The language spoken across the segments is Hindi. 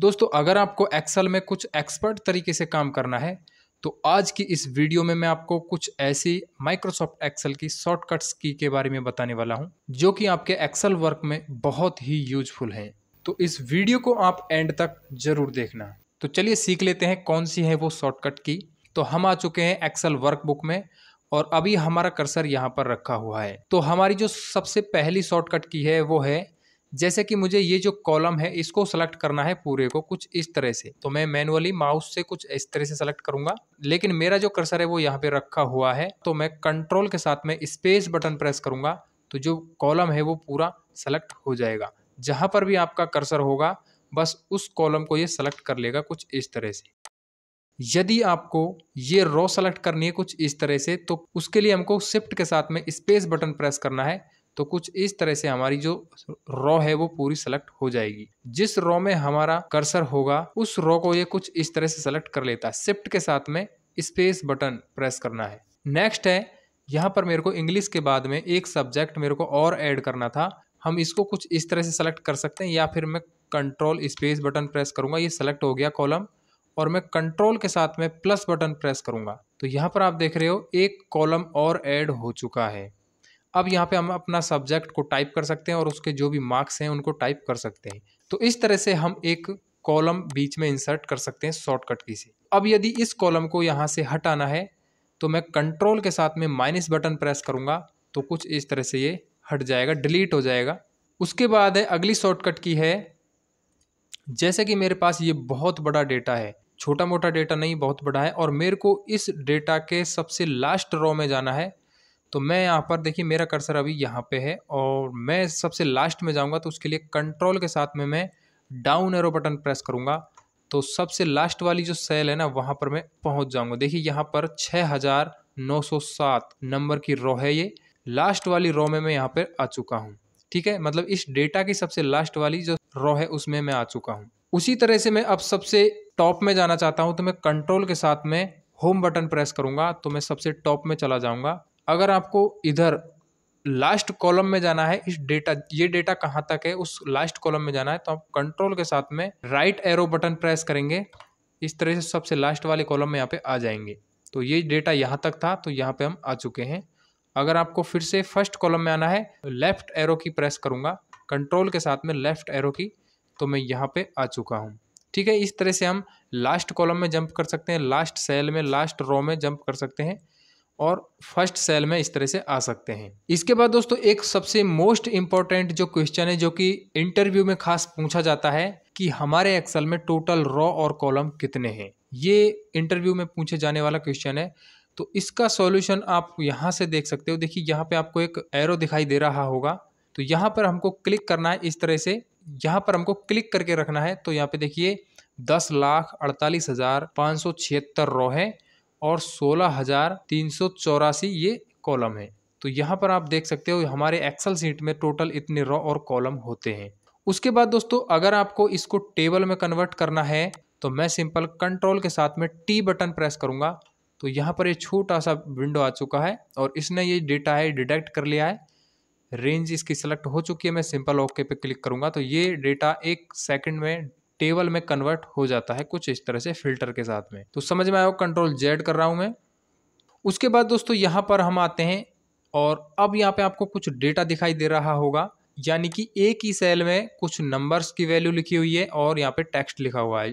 दोस्तों अगर आपको एक्सेल में कुछ एक्सपर्ट तरीके से काम करना है तो आज की इस वीडियो में मैं आपको कुछ ऐसी माइक्रोसॉफ्ट एक्सेल की शॉर्टकट्स की के बारे में बताने वाला हूं जो कि आपके एक्सेल वर्क में बहुत ही यूजफुल है तो इस वीडियो को आप एंड तक जरूर देखना तो चलिए सीख लेते हैं कौन सी है वो शॉर्टकट की तो हम आ चुके हैं एक्सेल वर्कबुक में और अभी हमारा कर्सर यहाँ पर रखा हुआ है तो हमारी जो सबसे पहली शॉर्टकट की है वो है जैसे कि मुझे ये जो कॉलम है इसको सेलेक्ट करना है पूरे को कुछ इस तरह से तो मैं मैनुअली माउस से कुछ इस तरह से सेलेक्ट करूंगा लेकिन मेरा जो कर्सर है वो यहाँ पे रखा हुआ है तो मैं कंट्रोल के साथ में स्पेस बटन प्रेस करूंगा तो जो कॉलम है वो पूरा सेलेक्ट हो जाएगा जहाँ पर भी आपका कर्सर होगा बस उस कॉलम को ये सेलेक्ट कर लेगा कुछ इस तरह से यदि आपको ये रो सेलेक्ट करनी है कुछ इस तरह से तो उसके लिए हमको शिफ्ट के साथ में स्पेस बटन प्रेस करना है तो कुछ इस तरह से हमारी जो रॉ है वो पूरी सेलेक्ट हो जाएगी जिस रॉ में हमारा कर्सर होगा उस रॉ को ये कुछ इस तरह से सेलेक्ट कर लेता है शिफ्ट के साथ में स्पेस बटन प्रेस करना है नेक्स्ट है यहाँ पर मेरे को इंग्लिश के बाद में एक सब्जेक्ट मेरे को और ऐड करना था हम इसको कुछ इस तरह से सेलेक्ट कर सकते हैं या फिर मैं कंट्रोल स्पेस बटन प्रेस करूँगा ये सेलेक्ट हो गया कॉलम और मैं कंट्रोल के साथ में प्लस बटन प्रेस करूँगा तो यहाँ पर आप देख रहे हो एक कॉलम और ऐड हो चुका है अब यहाँ पे हम अपना सब्जेक्ट को टाइप कर सकते हैं और उसके जो भी मार्क्स हैं उनको टाइप कर सकते हैं तो इस तरह से हम एक कॉलम बीच में इंसर्ट कर सकते हैं शॉर्टकट की से अब यदि इस कॉलम को यहाँ से हटाना है तो मैं कंट्रोल के साथ में माइनस बटन प्रेस करूँगा तो कुछ इस तरह से ये हट जाएगा डिलीट हो जाएगा उसके बाद है अगली शॉर्टकट की है जैसे कि मेरे पास ये बहुत बड़ा डेटा है छोटा मोटा डेटा नहीं बहुत बड़ा है और मेरे को इस डेटा के सबसे लास्ट रो में जाना है तो मैं यहाँ पर देखिए मेरा कर्सर अभी यहाँ पे है और मैं सबसे लास्ट में जाऊँगा तो उसके लिए कंट्रोल के साथ में मैं डाउन एरो बटन प्रेस करूँगा तो सबसे लास्ट वाली जो सेल है ना वहाँ पर मैं पहुँच जाऊँगा देखिए यहाँ पर छः हज़ार नौ सौ सात नंबर की रो है ये लास्ट वाली रो में मैं यहाँ पर आ चुका हूँ ठीक है मतलब इस डेटा की सबसे लास्ट वाली जो रो है उसमें मैं आ चुका हूँ उसी तरह से मैं अब सबसे टॉप में जाना चाहता हूँ तो मैं कंट्रोल के साथ में होम बटन प्रेस करूँगा तो मैं सबसे टॉप में चला जाऊँगा अगर आपको इधर लास्ट कॉलम में जाना है इस डेटा ये डेटा कहाँ तक है उस लास्ट कॉलम में जाना है तो आप कंट्रोल के साथ में राइट एरो बटन प्रेस करेंगे इस तरह से सबसे लास्ट वाले कॉलम में यहाँ पे आ जाएंगे तो ये डेटा यहाँ तक था तो यहाँ पे हम आ चुके हैं अगर आपको फिर से फर्स्ट कॉलम में आना है लेफ़्ट एरो की प्रेस करूँगा कंट्रोल के साथ में लेफ़्ट एरो की तो मैं यहाँ पर आ चुका हूँ ठीक है इस तरह से हम लास्ट कॉलम में जंप कर सकते हैं लास्ट सेल में लास्ट रो में जंप कर सकते हैं और फर्स्ट सेल में इस तरह से आ सकते हैं इसके बाद दोस्तों एक सबसे मोस्ट इम्पॉर्टेंट जो क्वेश्चन है जो कि इंटरव्यू में खास पूछा जाता है कि हमारे एक्सेल में टोटल रॉ और कॉलम कितने हैं ये इंटरव्यू में पूछे जाने वाला क्वेश्चन है तो इसका सॉल्यूशन आप यहाँ से देख सकते हो देखिए यहाँ पे आपको एक एरो दिखाई दे रहा होगा तो यहाँ पर हमको क्लिक करना है इस तरह से यहाँ पर हमको क्लिक करके रखना है तो यहाँ पे देखिए दस लाख अड़तालीस हज़ार पाँच सौ छिहत्तर रॉ है और सोलह हज़ार तीन सौ चौरासी ये कॉलम है तो यहाँ पर आप देख सकते हो हमारे एक्सल सीट में टोटल इतने रॉ और कॉलम होते हैं उसके बाद दोस्तों अगर आपको इसको टेबल में कन्वर्ट करना है तो मैं सिंपल कंट्रोल के साथ में टी बटन प्रेस करूँगा तो यहाँ पर ये छोटा सा विंडो आ चुका है और इसने ये डेटा है डिटेक्ट कर लिया है रेंज इसकी सेलेक्ट हो चुकी है मैं सिंपल ओके पे क्लिक करूँगा तो ये डेटा एक सेकंड में टेबल में कन्वर्ट हो जाता है कुछ इस तरह से फिल्टर के साथ में तो समझ में आया कंट्रोल जेड कर रहा हूँ मैं उसके बाद दोस्तों यहाँ पर हम आते हैं और अब यहाँ पे आपको कुछ डेटा दिखाई दे रहा होगा यानी कि एक ही सेल में कुछ नंबर्स की वैल्यू लिखी हुई है और यहाँ पे टेक्स्ट लिखा हुआ है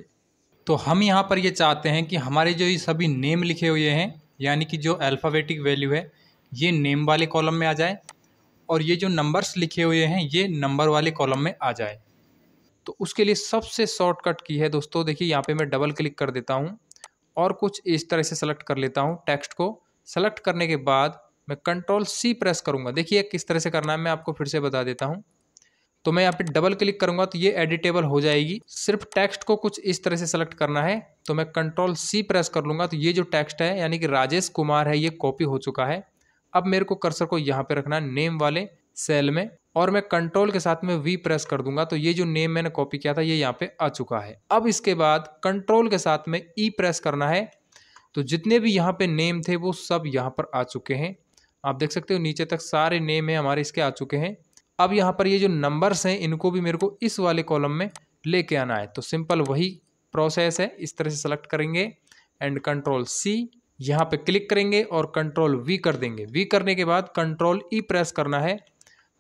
तो हम यहाँ पर ये यह चाहते हैं कि हमारे जो ये सभी नेम लिखे हुए हैं यानी कि जो अल्फ़ाबेटिक वैल्यू है ये नेम वाले कॉलम में आ जाए और ये जो नंबर्स लिखे हुए हैं ये नंबर वाले कॉलम में आ जाए तो उसके लिए सबसे शॉर्टकट की है दोस्तों देखिए यहाँ पे मैं डबल क्लिक कर देता हूँ और कुछ इस तरह से सेलेक्ट कर लेता हूँ टेक्स्ट को सेलेक्ट करने के बाद मैं कंट्रोल सी प्रेस करूँगा देखिए किस तरह से करना है मैं आपको फिर से बता देता हूँ तो मैं यहाँ पे डबल क्लिक करूँगा तो ये एडिटेबल हो जाएगी सिर्फ टेक्स्ट को कुछ इस तरह से सेलेक्ट करना है तो मैं कंट्रोल सी प्रेस कर लूँगा तो ये जो टेक्स्ट है यानी कि राजेश कुमार है ये कॉपी हो चुका है अब मेरे को कर्सर को यहाँ पे रखना है नेम वाले सेल में और मैं कंट्रोल के साथ में वी प्रेस कर दूंगा तो ये जो नेम मैंने कॉपी किया था ये यहाँ पे आ चुका है अब इसके बाद कंट्रोल के साथ में ई e प्रेस करना है तो जितने भी यहाँ पे नेम थे वो सब यहाँ पर आ चुके हैं आप देख सकते हो नीचे तक सारे नेम हैं हमारे इसके आ चुके हैं अब यहाँ पर ये जो नंबर्स हैं इनको भी मेरे को इस वाले कॉलम में लेके आना है तो सिंपल वही प्रोसेस है इस तरह से सेलेक्ट करेंगे एंड कंट्रोल सी यहाँ पे क्लिक करेंगे और कंट्रोल वी कर देंगे वी करने के बाद कंट्रोल ई प्रेस करना है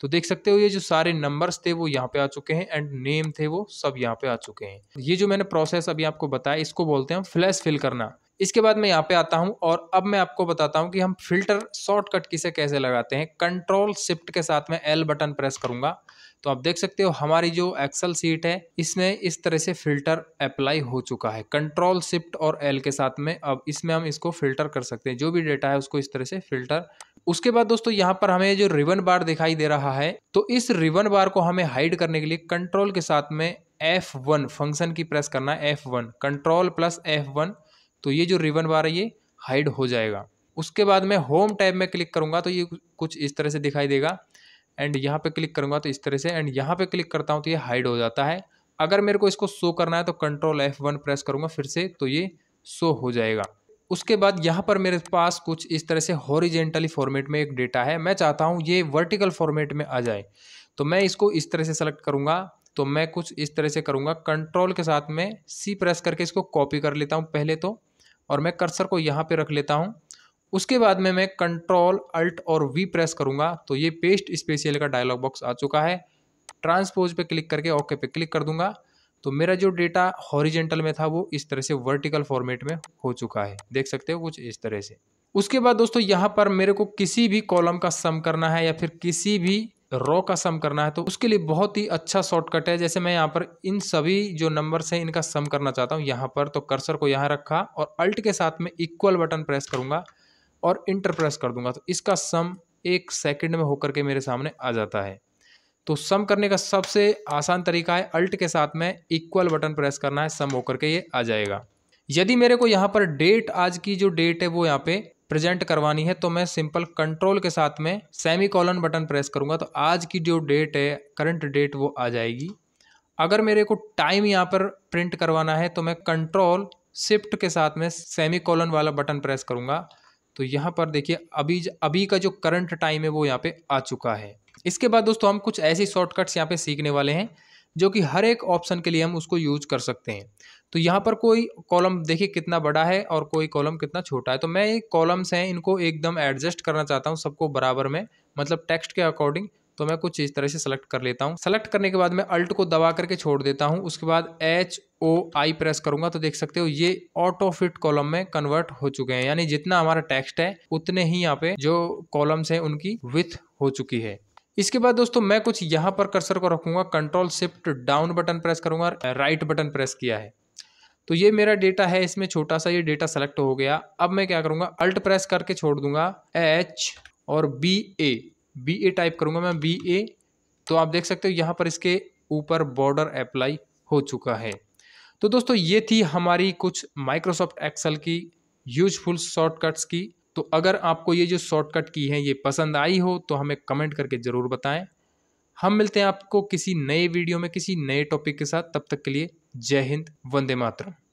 तो देख सकते हो ये जो सारे नंबर्स थे वो यहाँ पे आ चुके हैं एंड नेम थे वो सब यहाँ पे आ चुके हैं ये जो मैंने प्रोसेस अभी आपको बताया इसको बोलते हैं फ्लैश फिल करना इसके बाद मैं यहाँ पे आता हूँ और अब मैं आपको बताता हूँ कि हम फिल्टर शॉर्टकट किसे कैसे लगाते हैं कंट्रोल शिफ्ट के साथ में एल बटन प्रेस करूंगा तो आप देख सकते हो हमारी जो एक्सल सीट है इसमें इस तरह से फिल्टर अप्लाई हो चुका है कंट्रोल शिफ्ट और एल के साथ में अब इसमें हम इसको फिल्टर कर सकते हैं जो भी डेटा है उसको इस तरह से फिल्टर उसके बाद दोस्तों यहाँ पर हमें जो रिबन बार दिखाई दे रहा है तो इस रिबन बार को हमें हाइड करने के लिए कंट्रोल के साथ में एफ वन फंक्शन की प्रेस करना है F one control plus F one तो ये जो रिबन बार है ये हाइड हो जाएगा उसके बाद मैं होम टैब में क्लिक करूँगा तो ये कुछ इस तरह से दिखाई देगा एंड यहाँ पे क्लिक करूँगा तो इस तरह से एंड यहाँ पे क्लिक करता हूँ तो ये हाइड हो जाता है अगर मेरे को इसको शो करना है तो कंट्रोल एफ वन प्रेस करूँगा फिर से तो ये शो हो जाएगा उसके बाद यहाँ पर मेरे पास कुछ इस तरह से हॉरिजेंटली फॉर्मेट में एक डेटा है मैं चाहता हूँ ये वर्टिकल फॉर्मेट में आ जाए तो मैं इसको इस तरह से सेलेक्ट करूँगा तो मैं कुछ इस तरह से करूँगा कंट्रोल के साथ में सी प्रेस करके इसको कॉपी कर लेता हूँ पहले तो और मैं कर्सर को यहाँ पे रख लेता हूँ उसके बाद में मैं कंट्रोल अल्ट और वी प्रेस करूंगा तो ये पेस्ट स्पेशियल का डायलॉग बॉक्स आ चुका है ट्रांसपोज पे क्लिक करके ओके पे क्लिक कर दूंगा तो मेरा जो डेटा हॉरिजेंटल में था वो इस तरह से वर्टिकल फॉर्मेट में हो चुका है देख सकते हो कुछ इस तरह से उसके बाद दोस्तों यहाँ पर मेरे को किसी भी कॉलम का सम करना है या फिर किसी भी रॉ का सम करना है तो उसके लिए बहुत ही अच्छा शॉर्टकट है जैसे मैं यहाँ पर इन सभी जो नंबर्स हैं इनका सम करना चाहता हूँ यहाँ पर तो कर्सर को यहाँ रखा और अल्ट के साथ में इक्वल बटन प्रेस करूँगा और इंटर प्रेस कर दूंगा तो इसका सम एक सेकंड में होकर के मेरे सामने आ जाता है तो सम करने का सबसे आसान तरीका है अल्ट के साथ में इक्वल बटन प्रेस करना है सम होकर के ये आ जाएगा यदि मेरे को यहाँ पर डेट आज की जो डेट है वो यहाँ पे प्रेजेंट करवानी है तो मैं सिंपल कंट्रोल के साथ में सेमी कॉलन बटन प्रेस करूँगा तो आज की जो डेट है करंट डेट वो आ जाएगी अगर मेरे को टाइम यहाँ पर प्रिंट करवाना है तो मैं कंट्रोल शिफ्ट के साथ में सेमी कॉलन वाला बटन प्रेस करूँगा तो यहाँ पर देखिए अभी अभी का जो करंट टाइम है वो यहाँ पे आ चुका है इसके बाद दोस्तों हम कुछ ऐसे शॉर्टकट्स यहाँ पे सीखने वाले हैं जो कि हर एक ऑप्शन के लिए हम उसको यूज कर सकते हैं तो यहाँ पर कोई कॉलम देखिए कितना बड़ा है और कोई कॉलम कितना छोटा है तो मैं ये कॉलम्स हैं इनको एकदम एडजस्ट करना चाहता हूँ सबको बराबर में मतलब टेक्स्ट के अकॉर्डिंग तो मैं कुछ इस तरह से सेलेक्ट कर लेता हूँ सेलेक्ट करने के बाद मैं अल्ट को दबा करके छोड़ देता हूँ उसके बाद एच ओ आई प्रेस करूंगा तो देख सकते हो ये ऑटो फिट कॉलम में कन्वर्ट हो चुके हैं यानी जितना हमारा टेक्स्ट है उतने ही यहाँ पे जो कॉलम्स हैं उनकी विथ हो चुकी है इसके बाद दोस्तों मैं कुछ यहाँ पर कर्सर को रखूंगा control shift down button press करूंगा राइट बटन प्रेस किया है तो ये मेरा डेटा है इसमें छोटा सा ये डेटा सेलेक्ट हो गया अब मैं क्या करूंगा अल्ट प्रेस करके छोड़ दूंगा एच और B A B A type करूँगा मैं बी ए तो आप देख सकते हो यहाँ पर इसके ऊपर बॉर्डर अप्लाई हो चुका है तो दोस्तों ये थी हमारी कुछ माइक्रोसॉफ्ट एक्सेल की यूजफुल शॉर्टकट्स की तो अगर आपको ये जो शॉर्टकट की है ये पसंद आई हो तो हमें कमेंट करके ज़रूर बताएं हम मिलते हैं आपको किसी नए वीडियो में किसी नए टॉपिक के साथ तब तक के लिए जय हिंद वंदे मातरम